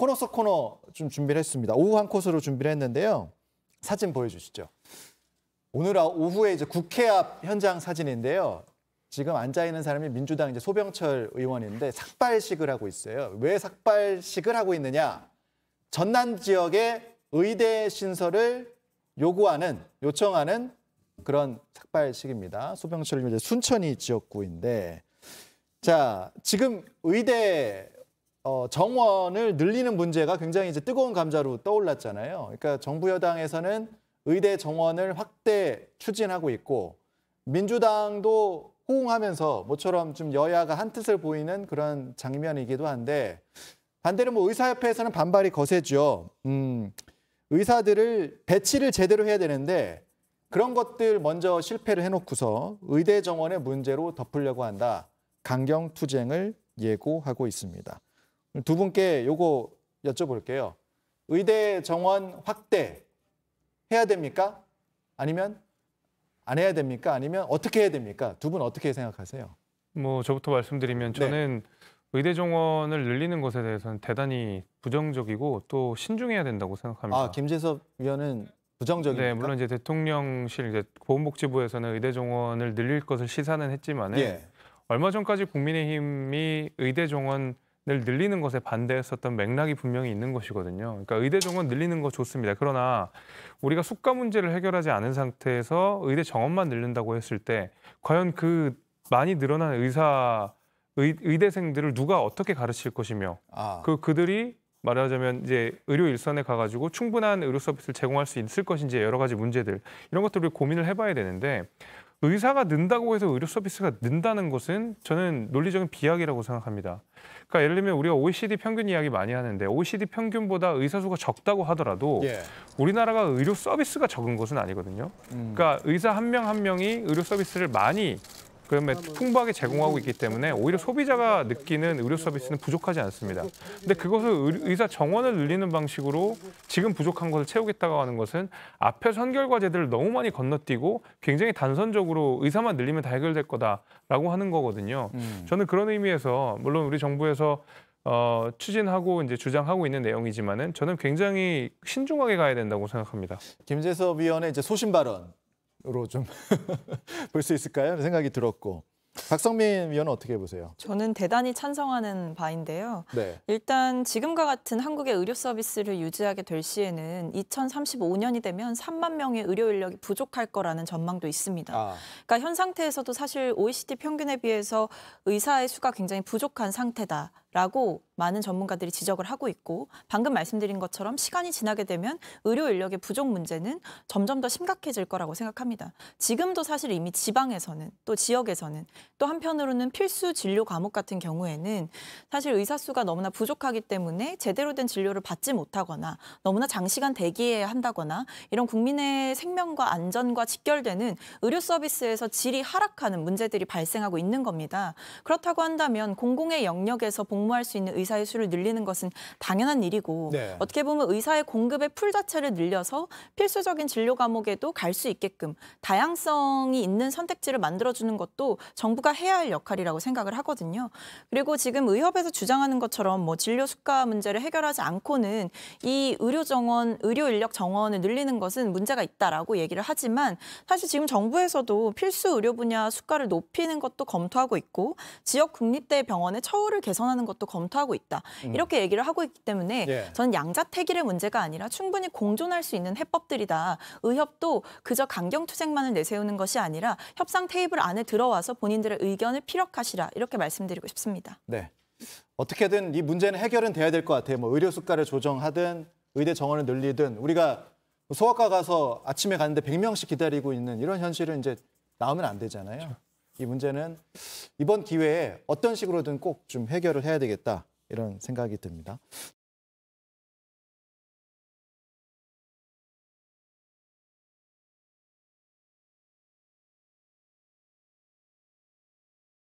코너 속 코너 좀 준비를 했습니다. 오후 한 코스로 준비를 했는데요. 사진 보여주시죠. 오늘 아, 오후에 이제 국회 앞 현장 사진인데요. 지금 앉아 있는 사람이 민주당 이제 소병철 의원인데 삭발식을 하고 있어요. 왜 삭발식을 하고 있느냐? 전남 지역의 의대 신설을 요구하는 요청하는 그런 삭발식입니다. 소병철 의원 순천이 지역구인데 자 지금 의대 어, 정원을 늘리는 문제가 굉장히 이제 뜨거운 감자로 떠올랐잖아요. 그러니까 정부 여당에서는 의대 정원을 확대 추진하고 있고 민주당도 호응하면서 모처럼 좀 여야가 한 뜻을 보이는 그런 장면이기도 한데 반대로 뭐 의사협회에서는 반발이 거세죠. 음, 의사들을 배치를 제대로 해야 되는데 그런 것들 먼저 실패를 해놓고서 의대 정원의 문제로 덮으려고 한다. 강경 투쟁을 예고하고 있습니다. 두 분께 요거 여쭤볼게요. 의대 정원 확대 해야 됩니까? 아니면 안 해야 됩니까? 아니면 어떻게 해야 됩니까? 두 분 어떻게 생각하세요? 뭐 저부터 말씀드리면 네. 저는 네. 의대 정원을 늘리는 것에 대해서는 대단히 부정적이고 또 신중해야 된다고 생각합니다. 아 김재섭 위원은 부정적입 네, 물론 이제 대통령실 이제 보건복지부에서는 의대 정원을 늘릴 것을 시사는 했지만 예. 얼마 전까지 국민의힘이 의대 정원 늘리는 것에 반대했었던 맥락이 분명히 있는 것이거든요. 그러니까 의대정원 늘리는 거 좋습니다. 그러나 우리가 숙과 문제를 해결하지 않은 상태에서 의대 정원만 늘린다고 했을 때 과연 그 많이 늘어난 의사 의, 의대생들을 누가 어떻게 가르칠 것이며 아. 그 그들이 말하자면 이제 의료 일선에 가가지고 충분한 의료 서비스를 제공할 수 있을 것인지 여러 가지 문제들 이런 것들을 고민을 해봐야 되는데 의사가 는다고 해서 의료 서비스가 는다는 것은 저는 논리적인 비약이라고 생각합니다. 그러니까 예를 들면 우리가 OECD 평균 이야기 많이 하는데 OECD 평균보다 의사 수가 적다고 하더라도 예. 우리나라가 의료 서비스가 적은 것은 아니거든요. 음. 그러니까 의사 한 명한 한 명이 의료 서비스를 많이 그러면 아, 뭐 풍부하게 제공하고 있기 그렇죠. 때문에 오히려 소비자가 느끼는 의료 서비스는 부족하지 않습니다. 근데 그것을 의사 정원을 늘리는 방식으로 지금 부족한 것을 채우겠다고 하는 것은 앞에 선결과제들을 너무 많이 건너뛰고 굉장히 단선적으로 의사만 늘리면 다 해결될 거다라고 하는 거거든요. 음. 저는 그런 의미에서 물론 우리 정부에서 어, 추진하고 이제 주장하고 있는 내용이지만은 저는 굉장히 신중하게 가야 된다고 생각합니다. 김재섭 위원의 이제 소신 발언 으로 좀 볼 수 있을까요? 생각이 들었고 박성민 위원은 어떻게 보세요? 저는 대단히 찬성하는 바인데요. 네. 일단 지금과 같은 한국의 의료 서비스를 유지하게 될 시에는 2035년이 되면 3만 명의 의료 인력이 부족할 거라는 전망도 있습니다. 아. 그러니까 현 상태에서도 사실 OECD 평균에 비해서 의사의 수가 굉장히 부족한 상태다. 라고 많은 전문가들이 지적을 하고 있고 방금 말씀드린 것처럼 시간이 지나게 되면 의료 인력의 부족 문제는 점점 더 심각해질 거라고 생각합니다. 지금도 사실 이미 지방에서는 또 지역에서는 또 한편으로는 필수 진료 과목 같은 경우에는 사실 의사 수가 너무나 부족하기 때문에 제대로 된 진료를 받지 못하거나 너무나 장시간 대기해야 한다거나 이런 국민의 생명과 안전과 직결되는 의료 서비스에서 질이 하락하는 문제들이 발생하고 있는 겁니다. 그렇다고 한다면 공공의 영역에서 봉 복무할 수 있는 의사의 수를 늘리는 것은 당연한 일이고 네. 어떻게 보면 의사의 공급의 풀 자체를 늘려서 필수적인 진료 과목에도 갈 수 있게끔 다양성이 있는 선택지를 만들어주는 것도 정부가 해야 할 역할이라고 생각을 하거든요. 그리고 지금 의협에서 주장하는 것처럼 뭐 진료 수가 문제를 해결하지 않고는 이 의료 정원, 의료 인력 정원을 늘리는 것은 문제가 있다라고 얘기를 하지만 사실 지금 정부에서도 필수 의료 분야 수가를 높이는 것도 검토하고 있고 지역 국립대 병원의 처우를 개선하는 것도 검토하고 있다. 음. 이렇게 얘기를 하고 있기 때문에 예. 저는 양자택일의 문제가 아니라 충분히 공존할 수 있는 해법들이다. 의협도 그저 강경투쟁만을 내세우는 것이 아니라 협상 테이블 안에 들어와서 본인들의 의견을 피력하시라 이렇게 말씀드리고 싶습니다. 네. 어떻게든 이 문제는 해결은 돼야 될 것 같아요. 뭐 의료 수가를 조정하든 의대 정원을 늘리든 우리가 소아과 가서 아침에 갔는데 100명씩 기다리고 있는 이런 현실은 이제 나오면 안 되잖아요. 그렇죠. 이 문제는 이번 기회에 어떤 식으로든 꼭 좀 해결을 해야 되겠다 이런 생각이 듭니다.